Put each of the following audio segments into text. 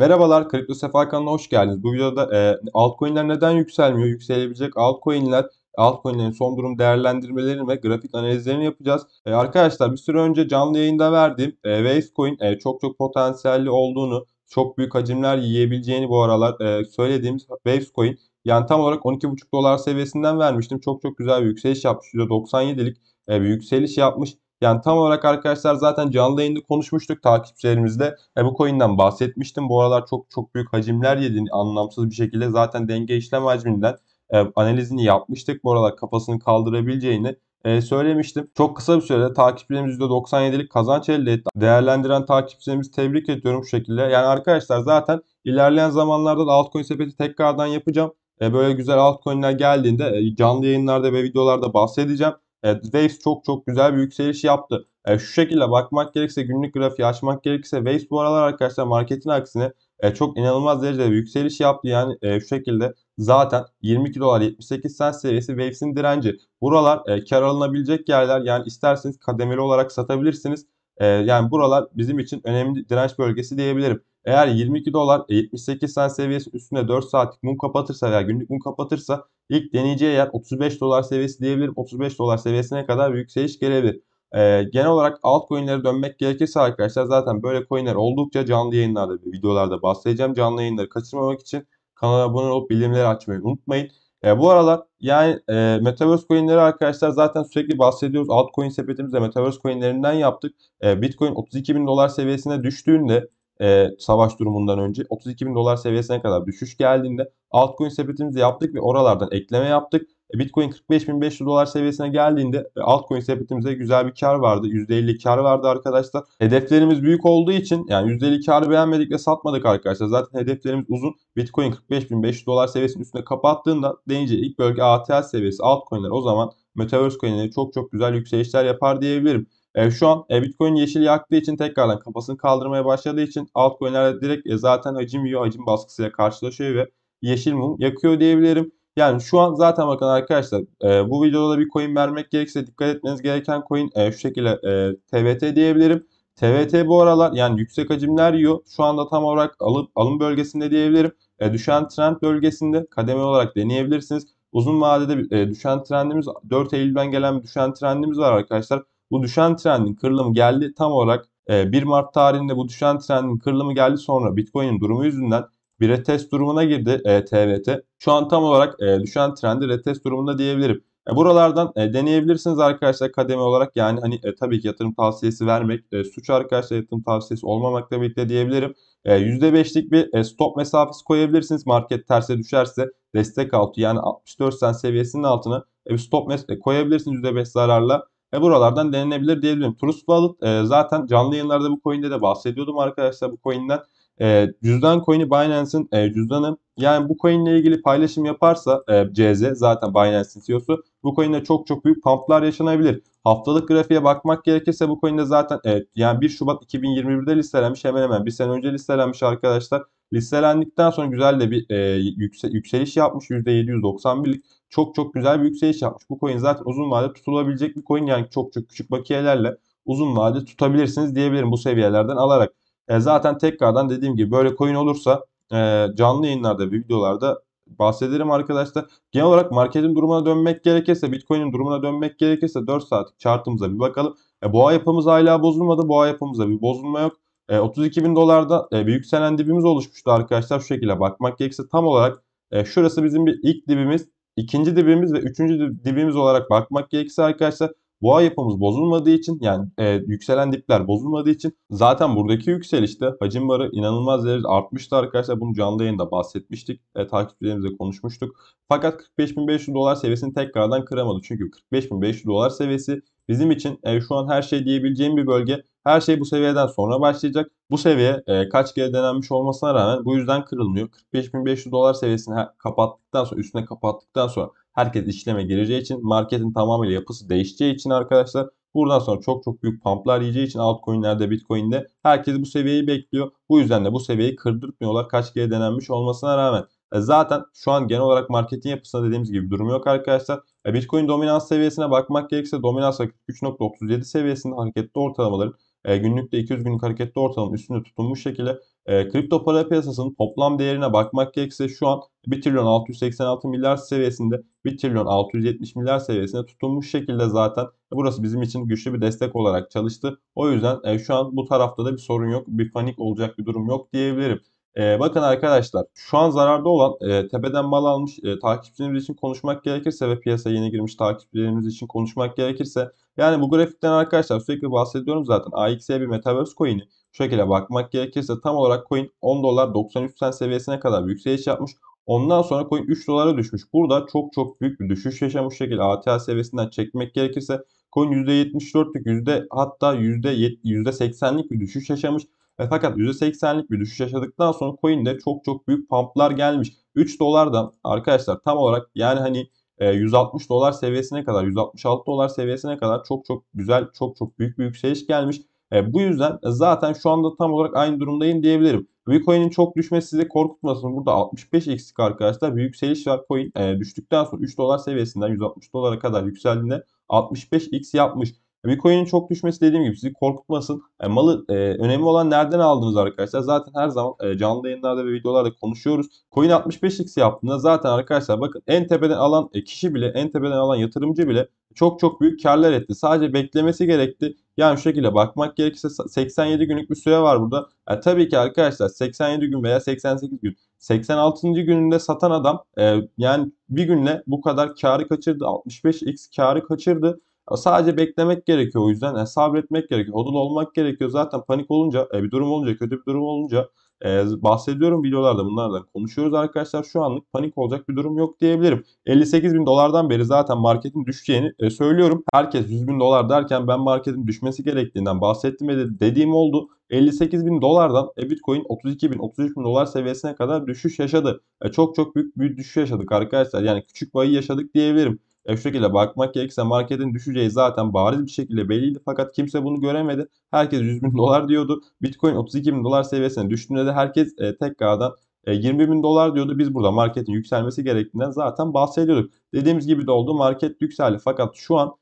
Merhabalar, Kripto Sefa kanalına hoş geldiniz. Bu videoda e, altcoin'ler neden yükselmiyor? Yükselebilecek altcoin'ler, altcoin'lerin son durum değerlendirmelerini ve grafik analizlerini yapacağız. E, arkadaşlar bir süre önce canlı yayında verdiğim e, Wavecoin e, çok çok potansiyelli olduğunu, çok büyük hacimler yiyebileceğini bu aralar e, söylediğimiz Wavecoin yani tam olarak 12,5 dolar seviyesinden vermiştim. Çok çok güzel bir yükseliş yapmış. %97'lik e, bir yükseliş yapmış. Yani tam olarak arkadaşlar zaten canlı yayında konuşmuştuk takipçilerimizle. E, bu coin'den bahsetmiştim. Bu aralar çok çok büyük hacimler yediğini anlamsız bir şekilde zaten denge işlem hacminden e, analizini yapmıştık. Bu aralar kafasını kaldırabileceğini e, söylemiştim. Çok kısa bir sürede takipçilerimiz %97'lik kazanç elde etti. Değerlendiren takipçilerimizi tebrik ediyorum bu şekilde. Yani arkadaşlar zaten ilerleyen zamanlarda da altcoin sepeti tekrardan yapacağım. E, böyle güzel altcoin'ler geldiğinde e, canlı yayınlarda ve videolarda bahsedeceğim. Evet, Waves çok çok güzel bir yükseliş yaptı. E, şu şekilde bakmak gerekirse günlük grafiği açmak gerekirse Waves bu aralar arkadaşlar marketin aksine e, çok inanılmaz derecede bir yükseliş yaptı. Yani e, şu şekilde zaten 22 dolar 78 sent seviyesi Waves'in direnci. Buralar kar alınabilecek yerler yani isterseniz kademeli olarak satabilirsiniz. yani buralar bizim için önemli direnç bölgesi diyebilirim. Eğer 22 dolar 78 e, sen seviyesi üstüne 4 saatlik mum kapatırsa veya günlük mum kapatırsa ilk deneyeceği yer 35 dolar seviyesi diyebilirim. 35 dolar seviyesine kadar bir yükseliş gelebilir. Ee, genel olarak altcoin'lere dönmek gerekirse arkadaşlar zaten böyle coin'ler oldukça canlı yayınlarda videolarda bahsedeceğim. Canlı yayınları kaçırmamak için kanala abone olup bildirimleri açmayı unutmayın. E, bu aralar yani e, Metaverse coinleri arkadaşlar zaten sürekli bahsediyoruz. Altcoin sepetimizde Metaverse coinlerinden yaptık. E, Bitcoin 32 bin dolar seviyesine düştüğünde e, savaş durumundan önce 32 bin dolar seviyesine kadar düşüş geldiğinde altcoin sepetimizi yaptık ve oralardan ekleme yaptık. E, Bitcoin 45.500 dolar seviyesine geldiğinde e, altcoin sepetimize güzel bir kar vardı. %50 kar vardı arkadaşlar. Hedeflerimiz büyük olduğu için yani %50 karı beğenmedik ve satmadık arkadaşlar. Zaten hedeflerimiz uzun. Bitcoin 45.500 dolar seviyesinin üstüne kapattığında deyince ilk bölge ATL seviyesi altcoin'ler o zaman Metaverse coin'leri çok çok güzel yükselişler yapar diyebilirim. E, şu an e, Bitcoin yeşil yaktığı için tekrardan kafasını kaldırmaya başladığı için altcoin'ler direkt e, zaten hacim yiyor, hacim baskısıyla karşılaşıyor ve yeşil mum yakıyor diyebilirim. Yani şu an zaten bakın arkadaşlar e, bu videoda da bir coin vermek gerekirse dikkat etmeniz gereken coin e, şu şekilde e, TVT diyebilirim. TVT bu aralar yani yüksek hacimler yiyor. Şu anda tam olarak alım, alım bölgesinde diyebilirim. E, düşen trend bölgesinde kademeli olarak deneyebilirsiniz. Uzun vadede e, düşen trendimiz 4 Eylül'den gelen bir düşen trendimiz var arkadaşlar. Bu düşen trendin kırılımı geldi tam olarak 1 e, Mart tarihinde bu düşen trendin kırılımı geldi sonra Bitcoin'in durumu yüzünden bir retest durumuna girdi e, TVT. Şu an tam olarak e, düşen trendi retest durumunda diyebilirim. E, buralardan e, deneyebilirsiniz arkadaşlar kademe olarak. Yani hani e, tabii ki yatırım tavsiyesi vermek e, suç arkadaşlar yatırım tavsiyesi olmamakla birlikte diyebilirim. E, %5'lik bir e, stop mesafesi koyabilirsiniz. Market terse düşerse destek altı yani 64 sen seviyesinin altına e, bir stop mesafesi koyabilirsiniz %5 zararla. E buralardan denenebilir diyebilirim. Trust Wallet e, zaten canlı yayınlarda bu coin'de de bahsediyordum arkadaşlar bu coin'den. E, cüzdan coin'i Binance'in e, cüzdanı. Yani bu coin ilgili paylaşım yaparsa e, CZ zaten Binance'in CEO'su bu coin'de çok çok büyük pumplar yaşanabilir. Haftalık grafiğe bakmak gerekirse bu coin'de zaten e, yani 1 Şubat 2021'de listelenmiş hemen hemen bir sene önce listelenmiş arkadaşlar. Listelendikten sonra güzel de bir e, yükse, yükseliş yapmış. %791'lik çok çok güzel bir yükseliş yapmış. Bu coin zaten uzun vade tutulabilecek bir coin. Yani çok çok küçük bakiyelerle uzun vade tutabilirsiniz diyebilirim bu seviyelerden alarak. E, zaten tekrardan dediğim gibi böyle coin olursa e, canlı yayınlarda ve videolarda bahsederim arkadaşlar. Genel olarak marketin durumuna dönmek gerekirse, Bitcoin'in durumuna dönmek gerekirse 4 saatlik chartımıza bir bakalım. E, boğa yapımız hala bozulmadı. Boğa yapımıza bir bozulma yok. E, 32 bin dolarda e, bir yükselen dibimiz oluşmuştu arkadaşlar. Şu şekilde bakmak gerekirse tam olarak e, şurası bizim bir ilk dibimiz, ikinci dibimiz ve üçüncü dibimiz olarak bakmak gerekirse arkadaşlar boğa yapımız bozulmadığı için yani e, yükselen dipler bozulmadığı için zaten buradaki yükselişte hacim barı inanılmaz derecede artmıştı arkadaşlar. Bunu canlı yayında bahsetmiştik. E, takipçilerimizle konuşmuştuk. Fakat 45.500 dolar seviyesini tekrardan kıramadı. Çünkü 45.500 dolar seviyesi bizim için e, şu an her şey diyebileceğim bir bölge. Her şey bu seviyeden sonra başlayacak. Bu seviye e, kaç kere denenmiş olmasına rağmen bu yüzden kırılmıyor. 45.500 dolar seviyesini kapattıktan sonra üstüne kapattıktan sonra herkes işleme gireceği için marketin tamamıyla yapısı değişeceği için arkadaşlar Buradan sonra çok çok büyük pumplar yiyeceği için altcoin'lerde, Bitcoin'de herkes bu seviyeyi bekliyor. Bu yüzden de bu seviyeyi kırdırtmıyorlar kaç kere denenmiş olmasına rağmen. E zaten şu an genel olarak marketin yapısında dediğimiz gibi durum yok arkadaşlar. E Bitcoin dominans seviyesine bakmak gerekirse dominans 3.37 seviyesinde hareketli ortalamaların e, günlükte 200 günlük hareketli ortalamanın üstünde tutunmuş şekilde e, kripto para piyasasının toplam değerine bakmak gerekirse şu an 1 trilyon 686 milyar seviyesinde 1 trilyon 670 milyar seviyesinde tutunmuş şekilde zaten burası bizim için güçlü bir destek olarak çalıştı. O yüzden e, şu an bu tarafta da bir sorun yok, bir panik olacak bir durum yok diyebilirim. E, bakın arkadaşlar şu an zararda olan e, tepeden mal almış e, takipçilerimiz için konuşmak gerekirse ve piyasaya yeni girmiş takipçilerimiz için konuşmak gerekirse yani bu grafikten arkadaşlar sürekli bahsediyorum zaten AXE bir Metaverse coin'i şu şekilde bakmak gerekirse tam olarak coin 10 dolar 93 sen seviyesine kadar yükseliş yapmış. Ondan sonra coin 3 dolara düşmüş. Burada çok çok büyük bir düşüş yaşamış şekilde ATH seviyesinden çekmek gerekirse coin %74'lük yüzde hatta %80'lik bir düşüş yaşamış. Ve fakat %80'lik bir düşüş yaşadıktan sonra coin'de çok çok büyük pumplar gelmiş. 3 dolardan arkadaşlar tam olarak yani hani 160 e, dolar seviyesine kadar 166 dolar seviyesine kadar çok çok güzel çok çok büyük bir yükseliş gelmiş. E, bu yüzden zaten şu anda tam olarak aynı durumdayım diyebilirim. Bitcoin'in çok düşmesi sizi korkutmasın. Burada 65 eksik arkadaşlar. Bir yükseliş var. Coin e, düştükten sonra 3 dolar seviyesinden 160 dolara kadar yükseldiğinde 65x yapmış. Bitcoin'in çok düşmesi dediğim gibi sizi korkutmasın. E, malı e, önemli olan nereden aldınız arkadaşlar. Zaten her zaman e, canlı yayınlarda ve videolarda konuşuyoruz. Coin 65x yaptığında zaten arkadaşlar bakın en tepeden alan e, kişi bile en tepeden alan yatırımcı bile çok çok büyük karlar etti. Sadece beklemesi gerekti. Yani şu şekilde bakmak gerekirse 87 günlük bir süre var burada. E, tabii ki arkadaşlar 87 gün veya 88 gün 86. gününde satan adam e, yani bir günle bu kadar karı kaçırdı. 65x karı kaçırdı. Sadece beklemek gerekiyor o yüzden. Yani sabretmek gerekiyor. odul olmak gerekiyor. Zaten panik olunca, e, bir durum olunca, kötü bir durum olunca e, bahsediyorum videolarda bunlardan konuşuyoruz arkadaşlar. Şu anlık panik olacak bir durum yok diyebilirim. 58 bin dolardan beri zaten marketin düşeceğini e, söylüyorum. Herkes 100 bin dolar derken ben marketin düşmesi gerektiğinden bahsettim ve dediğim oldu. 58 bin dolardan e, Bitcoin 32 bin 33 bin dolar seviyesine kadar düşüş yaşadı. E, çok çok büyük bir düşüş yaşadık arkadaşlar. Yani küçük bayı yaşadık diyebilirim. E, şu şekilde bakmak gerekirse marketin düşeceği zaten bariz bir şekilde belliydi. Fakat kimse bunu göremedi. Herkes 100 bin dolar diyordu. Bitcoin 32 bin dolar seviyesine düştüğünde de herkes e, tekrardan 20 e, bin dolar diyordu. Biz burada marketin yükselmesi gerektiğinden zaten bahsediyorduk. Dediğimiz gibi de oldu. Market yükseldi. Fakat şu an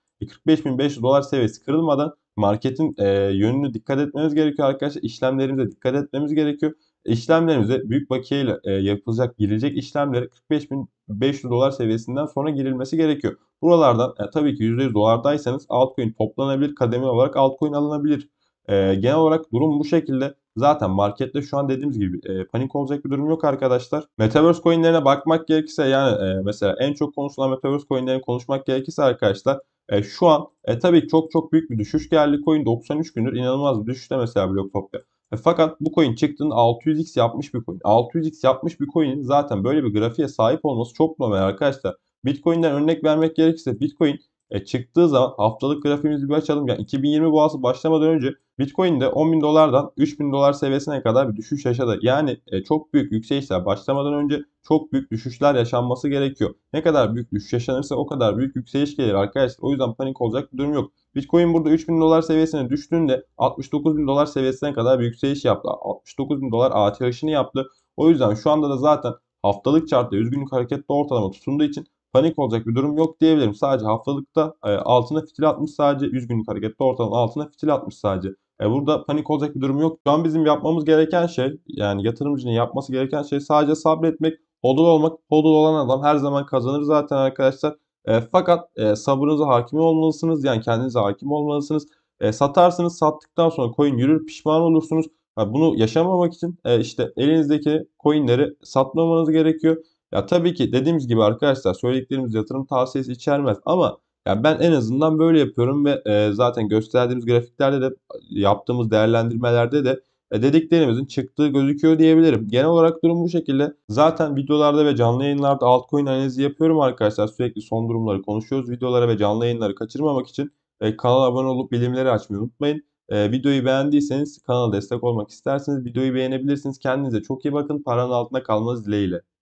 45.500 e, dolar seviyesi kırılmadan marketin e, yönünü dikkat etmemiz gerekiyor arkadaşlar. İşlemlerimize dikkat etmemiz gerekiyor işlemlerimize büyük bakiyeyle e, yapılacak girilecek işlemlere 45.500 dolar seviyesinden sonra girilmesi gerekiyor. Buralardan e, tabii ki %100 dolardaysanız altcoin toplanabilir. Kademe olarak altcoin alınabilir. E, genel olarak durum bu şekilde. Zaten markette şu an dediğimiz gibi e, panik olacak bir durum yok arkadaşlar. Metaverse coinlerine bakmak gerekirse yani e, mesela en çok konuşulan Metaverse coinlerine konuşmak gerekirse arkadaşlar e, şu an e, tabii çok çok büyük bir düşüş geldi. Coin 93 gündür inanılmaz bir düşüşte mesela Blockpop'ta. E, fakat bu coin çıktığında 600x yapmış bir coin. 600x yapmış bir coin'in zaten böyle bir grafiğe sahip olması çok normal arkadaşlar. Bitcoin'den örnek vermek gerekirse Bitcoin e, çıktığı zaman haftalık grafiğimizi bir açalım. Yani 2020 boğası başlamadan önce Bitcoin'de 10 bin dolardan 3 bin dolar seviyesine kadar bir düşüş yaşadı. Yani e, çok büyük yükselişler başlamadan önce çok büyük düşüşler yaşanması gerekiyor. Ne kadar büyük düşüş yaşanırsa o kadar büyük yükseliş gelir arkadaşlar. O yüzden panik olacak bir durum yok. Bitcoin burada 3000 dolar seviyesine düştüğünde 69 bin dolar seviyesine kadar bir yükseliş yaptı. 69 bin dolar ATH'ini yaptı. O yüzden şu anda da zaten haftalık chartta üzgünlük hareketli ortalama tutunduğu için panik olacak bir durum yok diyebilirim. Sadece haftalıkta e, altına fitil atmış sadece 100 günlük harekette ortalama altına fitil atmış sadece. E, burada panik olacak bir durum yok. Şu an bizim yapmamız gereken şey yani yatırımcının yapması gereken şey sadece sabretmek, hodl olmak. Hodl olan adam her zaman kazanır zaten arkadaşlar. E, fakat e, sabrınıza hakim olmalısınız. Yani kendinize hakim olmalısınız. E, satarsınız sattıktan sonra coin yürür pişman olursunuz. bunu yaşamamak için e, işte elinizdeki coinleri satmamanız gerekiyor. Ya tabii ki dediğimiz gibi arkadaşlar söylediklerimiz yatırım tavsiyesi içermez ama yani ben en azından böyle yapıyorum ve e, zaten gösterdiğimiz grafiklerde de yaptığımız değerlendirmelerde de e, dediklerimizin çıktığı gözüküyor diyebilirim. Genel olarak durum bu şekilde. Zaten videolarda ve canlı yayınlarda altcoin analizi yapıyorum arkadaşlar. Sürekli son durumları konuşuyoruz. Videolara ve canlı yayınları kaçırmamak için e, kanala abone olup bilimleri açmayı unutmayın. E, videoyu beğendiyseniz kanala destek olmak isterseniz videoyu beğenebilirsiniz. Kendinize çok iyi bakın. Paranın altında kalmanız dileğiyle.